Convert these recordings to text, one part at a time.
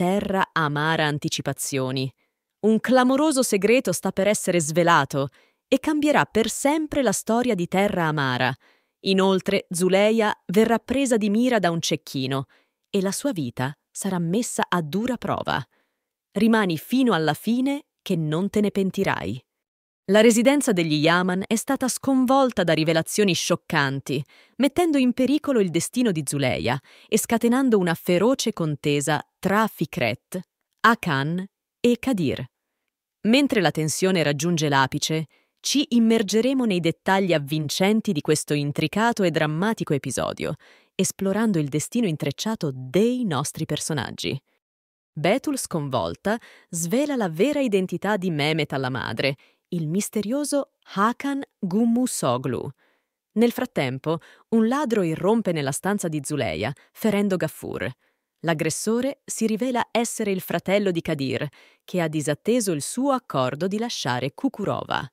terra amara anticipazioni. Un clamoroso segreto sta per essere svelato e cambierà per sempre la storia di Terra Amara. Inoltre, Zuleia verrà presa di mira da un cecchino e la sua vita sarà messa a dura prova. Rimani fino alla fine che non te ne pentirai. La residenza degli Yaman è stata sconvolta da rivelazioni scioccanti, mettendo in pericolo il destino di Zuleia e scatenando una feroce contesa tra Fikret, Akan e Kadir. Mentre la tensione raggiunge l'apice, ci immergeremo nei dettagli avvincenti di questo intricato e drammatico episodio, esplorando il destino intrecciato dei nostri personaggi. Betul, sconvolta, svela la vera identità di Mehmet alla madre il misterioso Hakan Gummusoglu. Nel frattempo, un ladro irrompe nella stanza di Zuleia, ferendo Gaffur. L'aggressore si rivela essere il fratello di Kadir, che ha disatteso il suo accordo di lasciare Kukurova.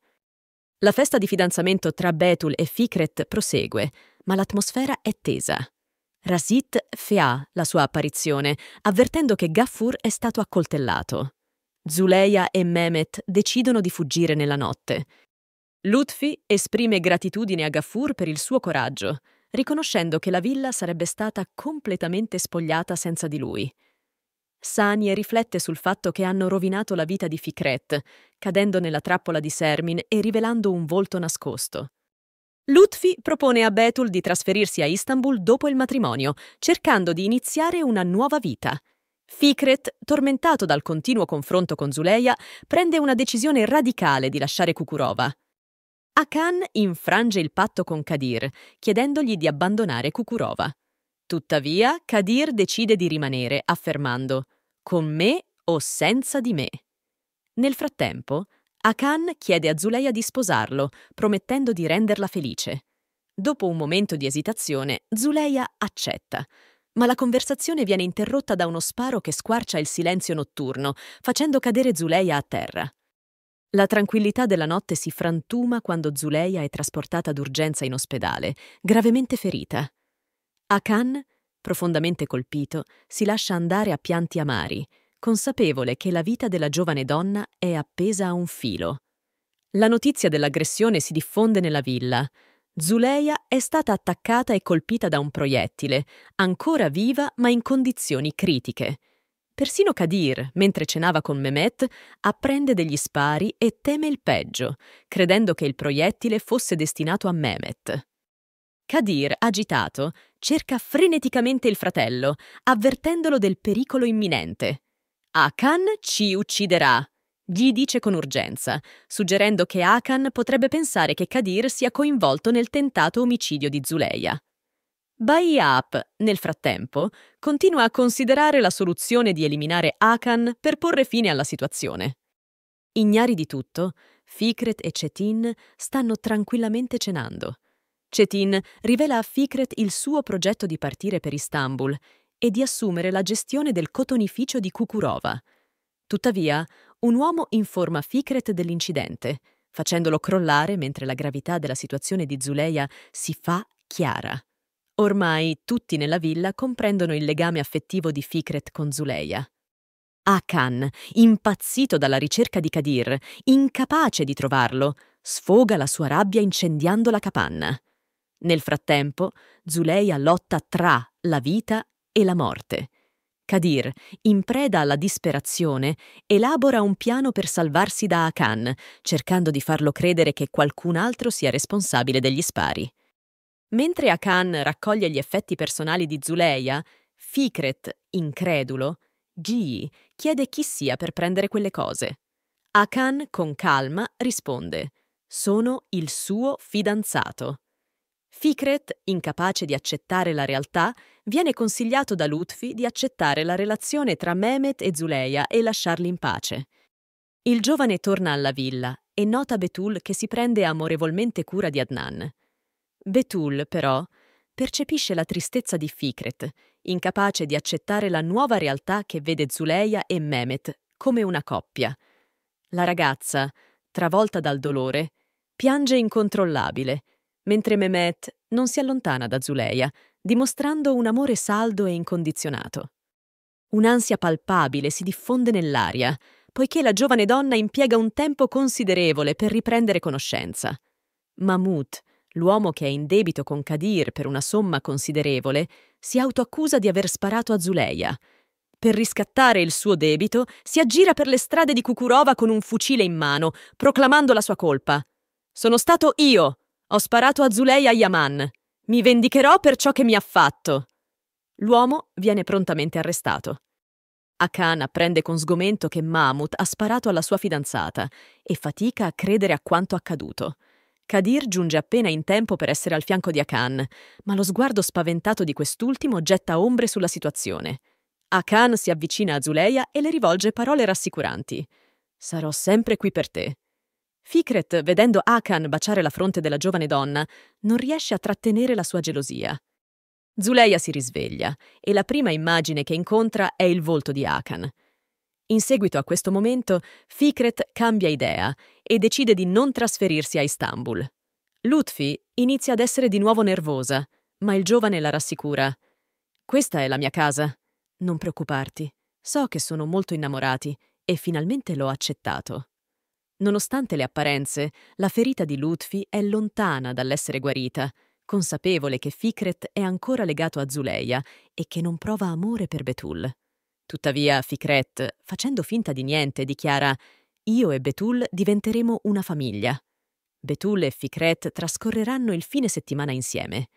La festa di fidanzamento tra Betul e Fikret prosegue, ma l'atmosfera è tesa. Razit fea la sua apparizione, avvertendo che Gaffur è stato accoltellato. Zuleia e Mehmet decidono di fuggire nella notte. Lutfi esprime gratitudine a Gaffur per il suo coraggio, riconoscendo che la villa sarebbe stata completamente spogliata senza di lui. Sanie riflette sul fatto che hanno rovinato la vita di Fikret, cadendo nella trappola di Sermin e rivelando un volto nascosto. Lutfi propone a Betul di trasferirsi a Istanbul dopo il matrimonio, cercando di iniziare una nuova vita – Fikret, tormentato dal continuo confronto con Zuleia, prende una decisione radicale di lasciare Kukurova. Akan infrange il patto con Kadir, chiedendogli di abbandonare Kukurova. Tuttavia, Kadir decide di rimanere, affermando con me o senza di me. Nel frattempo, Akan chiede a Zuleia di sposarlo, promettendo di renderla felice. Dopo un momento di esitazione, Zuleia accetta, ma la conversazione viene interrotta da uno sparo che squarcia il silenzio notturno, facendo cadere Zuleia a terra. La tranquillità della notte si frantuma quando Zuleia è trasportata d'urgenza in ospedale, gravemente ferita. Akan, profondamente colpito, si lascia andare a pianti amari, consapevole che la vita della giovane donna è appesa a un filo. La notizia dell'aggressione si diffonde nella villa. Zuleia è stata attaccata e colpita da un proiettile, ancora viva ma in condizioni critiche. Persino Kadir, mentre cenava con Mehmet, apprende degli spari e teme il peggio, credendo che il proiettile fosse destinato a Mehmet. Kadir, agitato, cerca freneticamente il fratello, avvertendolo del pericolo imminente. Akan ci ucciderà, gli dice con urgenza, suggerendo che Akan potrebbe pensare che Kadir sia coinvolto nel tentato omicidio di Zuleia. Bayap, nel frattempo, continua a considerare la soluzione di eliminare Akan per porre fine alla situazione. Ignari di tutto, Fikret e Cetin stanno tranquillamente cenando. Cetin rivela a Fikret il suo progetto di partire per Istanbul e di assumere la gestione del cotonificio di Kukurova. Tuttavia, un uomo informa Fikret dell'incidente, facendolo crollare mentre la gravità della situazione di Zuleia si fa chiara. Ormai tutti nella villa comprendono il legame affettivo di Fikret con Zuleia. Akan, impazzito dalla ricerca di Kadir, incapace di trovarlo, sfoga la sua rabbia incendiando la capanna. Nel frattempo, Zuleia lotta tra la vita e la morte. Kadir, in preda alla disperazione, elabora un piano per salvarsi da Akan, cercando di farlo credere che qualcun altro sia responsabile degli spari. Mentre Akan raccoglie gli effetti personali di Zuleia, Fikret, incredulo, Gii chiede chi sia per prendere quelle cose. Akan, con calma, risponde: Sono il suo fidanzato. Fikret, incapace di accettare la realtà, viene consigliato da Lutfi di accettare la relazione tra Mehmet e Zuleia e lasciarli in pace. Il giovane torna alla villa e nota Betul che si prende amorevolmente cura di Adnan. Betul, però, percepisce la tristezza di Fikret, incapace di accettare la nuova realtà che vede Zuleia e Mehmet come una coppia. La ragazza, travolta dal dolore, piange incontrollabile – mentre Mehmet non si allontana da Zuleia, dimostrando un amore saldo e incondizionato. Un'ansia palpabile si diffonde nell'aria, poiché la giovane donna impiega un tempo considerevole per riprendere conoscenza. Mahmoud, l'uomo che è in debito con Kadir per una somma considerevole, si autoaccusa di aver sparato a Zuleia. Per riscattare il suo debito, si aggira per le strade di Kukurova con un fucile in mano, proclamando la sua colpa. Sono stato io! Ho sparato a Zulei a Yaman. Mi vendicherò per ciò che mi ha fatto. L'uomo viene prontamente arrestato. Akan apprende con sgomento che Mahmud ha sparato alla sua fidanzata e fatica a credere a quanto accaduto. Kadir giunge appena in tempo per essere al fianco di Akan, ma lo sguardo spaventato di quest'ultimo getta ombre sulla situazione. Akan si avvicina a Zuleia e le rivolge parole rassicuranti. Sarò sempre qui per te. Fikret, vedendo Akan baciare la fronte della giovane donna, non riesce a trattenere la sua gelosia. Zuleia si risveglia e la prima immagine che incontra è il volto di Akan. In seguito a questo momento, Fikret cambia idea e decide di non trasferirsi a Istanbul. Lutfi inizia ad essere di nuovo nervosa, ma il giovane la rassicura. Questa è la mia casa. Non preoccuparti. So che sono molto innamorati e finalmente l'ho accettato. Nonostante le apparenze, la ferita di Lutfi è lontana dall'essere guarita, consapevole che Fikret è ancora legato a Zuleia e che non prova amore per Betul. Tuttavia Fikret, facendo finta di niente, dichiara «Io e Betul diventeremo una famiglia». Betul e Fikret trascorreranno il fine settimana insieme.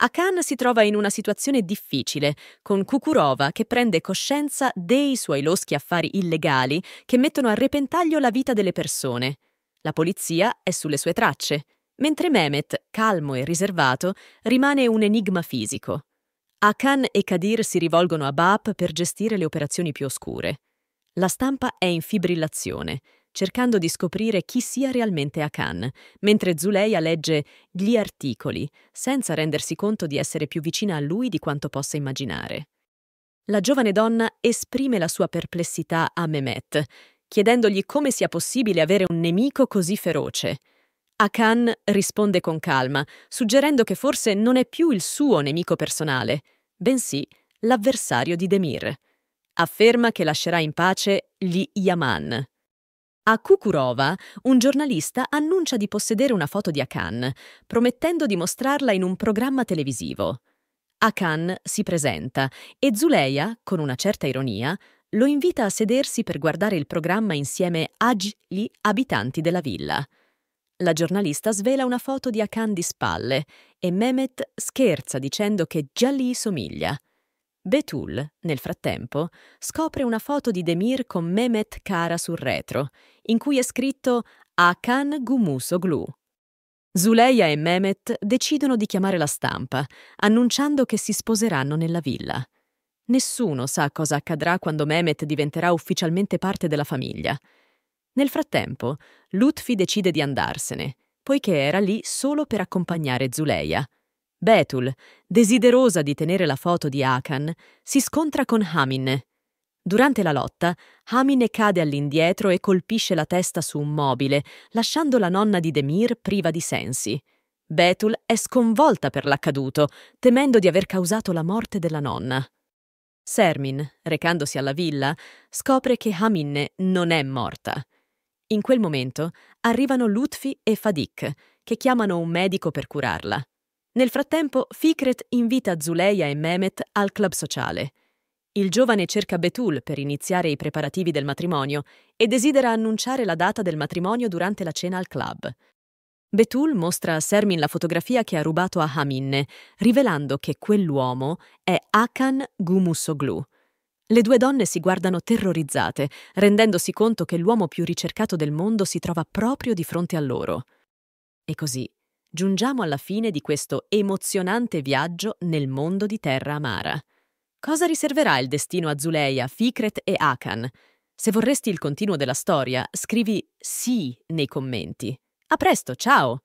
Akan si trova in una situazione difficile, con Kukurova che prende coscienza dei suoi loschi affari illegali che mettono a repentaglio la vita delle persone. La polizia è sulle sue tracce, mentre Mehmet, calmo e riservato, rimane un enigma fisico. Akan e Kadir si rivolgono a Baap per gestire le operazioni più oscure. La stampa è in fibrillazione cercando di scoprire chi sia realmente Akan, mentre Zuleia legge gli articoli, senza rendersi conto di essere più vicina a lui di quanto possa immaginare. La giovane donna esprime la sua perplessità a Mehmet, chiedendogli come sia possibile avere un nemico così feroce. Akan risponde con calma, suggerendo che forse non è più il suo nemico personale, bensì l'avversario di Demir. Afferma che lascerà in pace gli Yaman. A Kukurova, un giornalista annuncia di possedere una foto di Akan, promettendo di mostrarla in un programma televisivo. Akan si presenta e Zuleia, con una certa ironia, lo invita a sedersi per guardare il programma insieme agli abitanti della villa. La giornalista svela una foto di Akan di spalle e Mehmet scherza dicendo che già lì somiglia. Betul, nel frattempo, scopre una foto di Demir con Mehmet Kara sul retro, in cui è scritto Akan Gumusoglu. Zuleia e Mehmet decidono di chiamare la stampa, annunciando che si sposeranno nella villa. Nessuno sa cosa accadrà quando Mehmet diventerà ufficialmente parte della famiglia. Nel frattempo, Lutfi decide di andarsene, poiché era lì solo per accompagnare Zuleia – Betul, desiderosa di tenere la foto di Akan, si scontra con Hamine. Durante la lotta, Hamine cade all'indietro e colpisce la testa su un mobile, lasciando la nonna di Demir priva di sensi. Betul è sconvolta per l'accaduto, temendo di aver causato la morte della nonna. Sermin, recandosi alla villa, scopre che Hamine non è morta. In quel momento arrivano Lutfi e Fadik, che chiamano un medico per curarla. Nel frattempo, Fikret invita Zuleia e Mehmet al club sociale. Il giovane cerca Betul per iniziare i preparativi del matrimonio e desidera annunciare la data del matrimonio durante la cena al club. Betul mostra a Sermin la fotografia che ha rubato a Haminne, rivelando che quell'uomo è Akan Gumusoglu. Le due donne si guardano terrorizzate, rendendosi conto che l'uomo più ricercato del mondo si trova proprio di fronte a loro. E così Giungiamo alla fine di questo emozionante viaggio nel mondo di terra amara. Cosa riserverà il destino a Zuleia, Fikret e Akan? Se vorresti il continuo della storia, scrivi sì nei commenti. A presto, ciao!